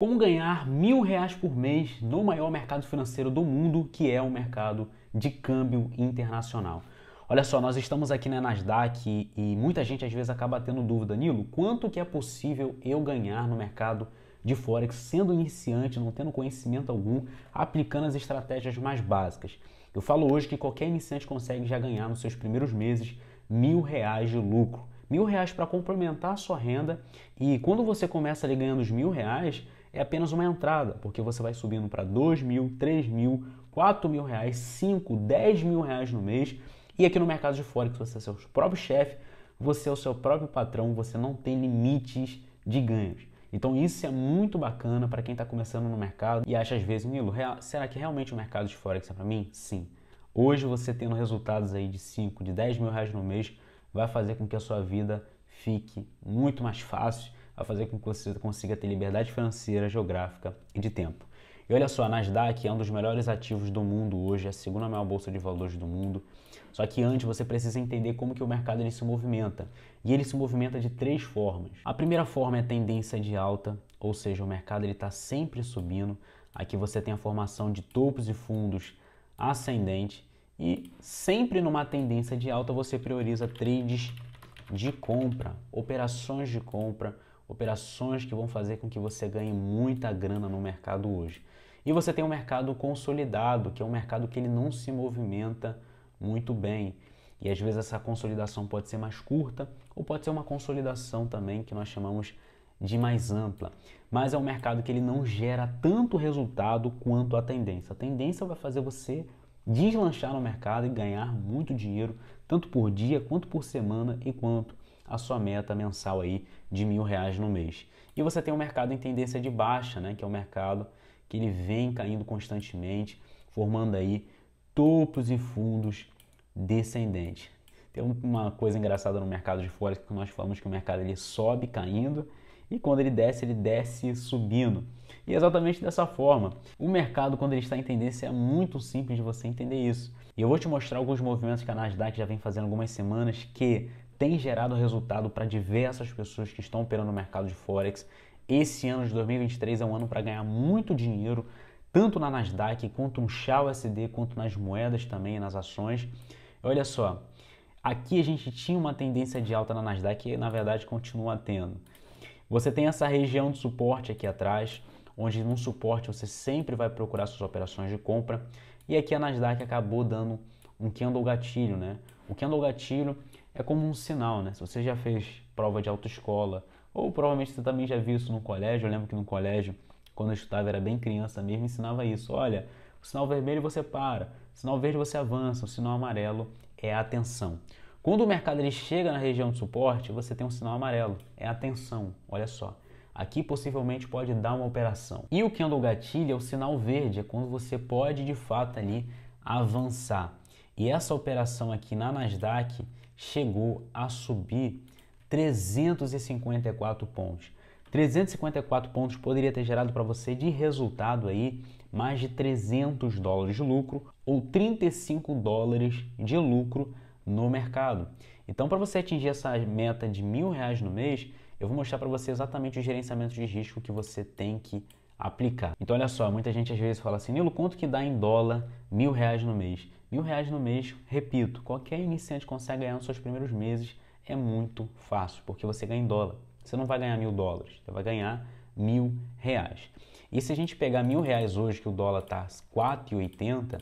Como ganhar mil reais por mês no maior mercado financeiro do mundo, que é o mercado de câmbio internacional. Olha só, nós estamos aqui na Nasdaq e, e muita gente às vezes acaba tendo dúvida, Nilo, quanto que é possível eu ganhar no mercado de Forex, sendo iniciante, não tendo conhecimento algum, aplicando as estratégias mais básicas. Eu falo hoje que qualquer iniciante consegue já ganhar nos seus primeiros meses mil reais de lucro. Mil reais para complementar a sua renda e quando você começa ali ganhando os mil reais, é apenas uma entrada, porque você vai subindo para dois mil, três mil, quatro mil reais, cinco, dez mil reais no mês. E aqui no mercado de Forex você é seu próprio chefe, você é o seu próprio patrão, você não tem limites de ganhos. Então isso é muito bacana para quem está começando no mercado e acha às vezes, Nilo, será que realmente o mercado de Forex é para mim? Sim. Hoje você tendo resultados aí de 5, de 10 mil reais no mês, vai fazer com que a sua vida fique muito mais fácil a fazer com que você consiga ter liberdade financeira, geográfica e de tempo. E olha só, a Nasdaq é um dos melhores ativos do mundo hoje, é a segunda maior bolsa de valores do mundo. Só que antes você precisa entender como que o mercado ele se movimenta. E ele se movimenta de três formas. A primeira forma é a tendência de alta, ou seja, o mercado ele está sempre subindo. Aqui você tem a formação de topos e fundos ascendente e sempre numa tendência de alta você prioriza trades de compra, operações de compra operações que vão fazer com que você ganhe muita grana no mercado hoje. E você tem um mercado consolidado, que é um mercado que ele não se movimenta muito bem. E às vezes essa consolidação pode ser mais curta ou pode ser uma consolidação também que nós chamamos de mais ampla. Mas é um mercado que ele não gera tanto resultado quanto a tendência. A tendência vai fazer você deslanchar no mercado e ganhar muito dinheiro, tanto por dia, quanto por semana e quanto a sua meta mensal aí de mil reais no mês. E você tem um mercado em tendência de baixa, né? Que é um mercado que ele vem caindo constantemente, formando aí topos e fundos descendentes. Tem uma coisa engraçada no mercado de fora que nós falamos que o mercado ele sobe caindo e quando ele desce, ele desce subindo. E é exatamente dessa forma. O mercado, quando ele está em tendência, é muito simples de você entender isso. E eu vou te mostrar alguns movimentos que a Nasdaq já vem fazendo algumas semanas que tem gerado resultado para diversas pessoas que estão operando no mercado de Forex. Esse ano de 2023 é um ano para ganhar muito dinheiro, tanto na Nasdaq quanto no Shell SD, quanto nas moedas também, nas ações. Olha só, aqui a gente tinha uma tendência de alta na Nasdaq e na verdade continua tendo. Você tem essa região de suporte aqui atrás, onde num suporte você sempre vai procurar suas operações de compra. E aqui a Nasdaq acabou dando um candle gatilho, né? O candle gatilho é como um sinal, né? Se você já fez prova de autoescola, ou provavelmente você também já viu isso no colégio, eu lembro que no colégio, quando eu estudava, era bem criança mesmo, ensinava isso. Olha, o sinal vermelho você para, o sinal verde você avança, o sinal amarelo é a atenção. Quando o mercado ele chega na região de suporte, você tem um sinal amarelo, é atenção, olha só. Aqui possivelmente pode dar uma operação. E o candle gatilho é o sinal verde, é quando você pode de fato ali avançar. E essa operação aqui na Nasdaq, chegou a subir 354 pontos. 354 pontos poderia ter gerado para você de resultado aí mais de 300 dólares de lucro ou 35 dólares de lucro no mercado. Então, para você atingir essa meta de mil reais no mês, eu vou mostrar para você exatamente o gerenciamento de risco que você tem que aplicar. Então, olha só, muita gente às vezes fala assim, Nilo, quanto que dá em dólar mil reais no mês? Mil reais no mês, repito, qualquer iniciante consegue ganhar nos seus primeiros meses, é muito fácil, porque você ganha em dólar. Você não vai ganhar mil dólares, você vai ganhar mil reais. E se a gente pegar mil reais hoje, que o dólar está 4,80,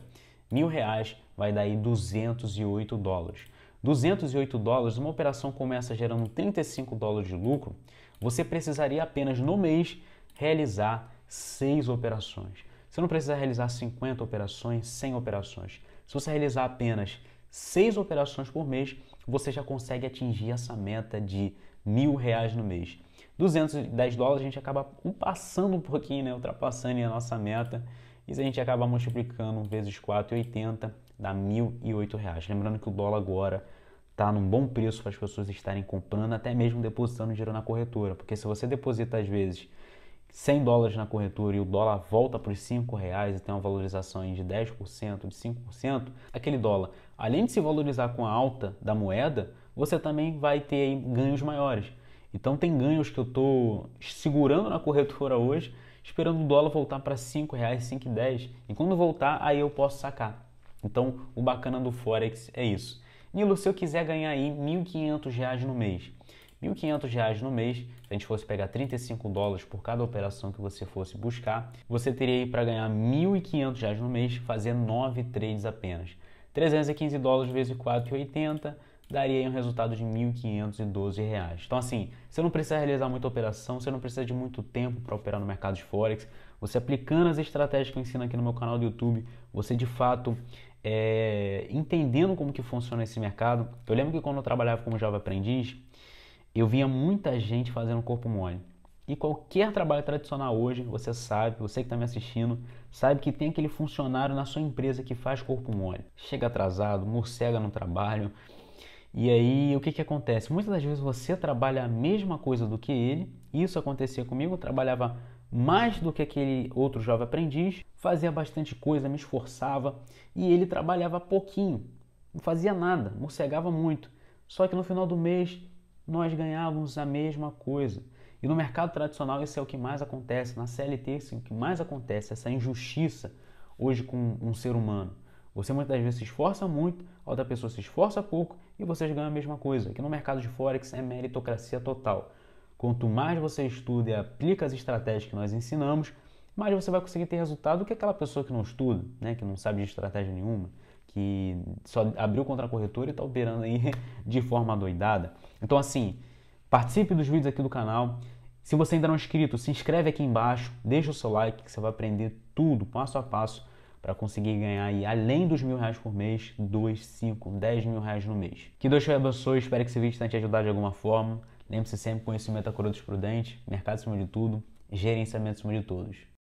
mil reais vai dar aí 208 dólares. 208 dólares, uma operação começa gerando 35 dólares de lucro, você precisaria apenas no mês realizar 6 operações. Você não precisa realizar 50 operações, 100 operações. Se você realizar apenas seis operações por mês, você já consegue atingir essa meta de mil reais no mês. 210 dólares a gente acaba passando um pouquinho, né? ultrapassando a nossa meta. E se a gente acaba multiplicando vezes 4,80, dá R$ 1.008. Lembrando que o dólar agora está num bom preço para as pessoas estarem comprando, até mesmo depositando dinheiro na corretora. Porque se você deposita, às vezes, 100 dólares na corretora e o dólar volta para os 5 reais e tem uma valorização de 10%, de 5%, aquele dólar, além de se valorizar com a alta da moeda, você também vai ter ganhos maiores. Então tem ganhos que eu estou segurando na corretora hoje, esperando o dólar voltar para 5 reais, 5,10. E quando voltar, aí eu posso sacar. Então o bacana do Forex é isso. Nilo, se eu quiser ganhar aí 1.500 reais no mês, R$ 1.500 no mês, se a gente fosse pegar 35 dólares por cada operação que você fosse buscar, você teria aí para ganhar R$ 1.500 no mês, fazer 9 trades apenas. 315 dólares vezes 4,80 daria um resultado de R$ 1.512. Então assim, você não precisa realizar muita operação, você não precisa de muito tempo para operar no mercado de Forex. Você aplicando as estratégias que eu ensino aqui no meu canal do YouTube, você de fato é, entendendo como que funciona esse mercado. Eu lembro que quando eu trabalhava como Java Aprendiz, eu via muita gente fazendo corpo mole. E qualquer trabalho tradicional hoje, você sabe, você que está me assistindo, sabe que tem aquele funcionário na sua empresa que faz corpo mole. Chega atrasado, morcega no trabalho. E aí, o que, que acontece? Muitas das vezes você trabalha a mesma coisa do que ele. Isso acontecia comigo, eu trabalhava mais do que aquele outro jovem aprendiz, fazia bastante coisa, me esforçava e ele trabalhava pouquinho, não fazia nada, morcegava muito. Só que no final do mês nós ganhávamos a mesma coisa. E no mercado tradicional isso é o que mais acontece, na CLT isso é o que mais acontece, essa injustiça hoje com um ser humano. Você muitas vezes se esforça muito, a outra pessoa se esforça pouco e vocês ganham a mesma coisa. Aqui no mercado de Forex é meritocracia total. Quanto mais você estuda e aplica as estratégias que nós ensinamos, mais você vai conseguir ter resultado do que aquela pessoa que não estuda, né, que não sabe de estratégia nenhuma que só abriu contra a corretora e está operando aí de forma doidada. Então, assim, participe dos vídeos aqui do canal. Se você ainda não é inscrito, se inscreve aqui embaixo, deixa o seu like que você vai aprender tudo, passo a passo, para conseguir ganhar aí, além dos mil reais por mês, dois, cinco, dez mil reais no mês. Que Deus te abençoe, espero que esse vídeo tenha te ajudado de alguma forma. Lembre-se sempre, conhecimento é coroa dos prudentes, mercado acima de tudo, gerenciamento acima é de todos.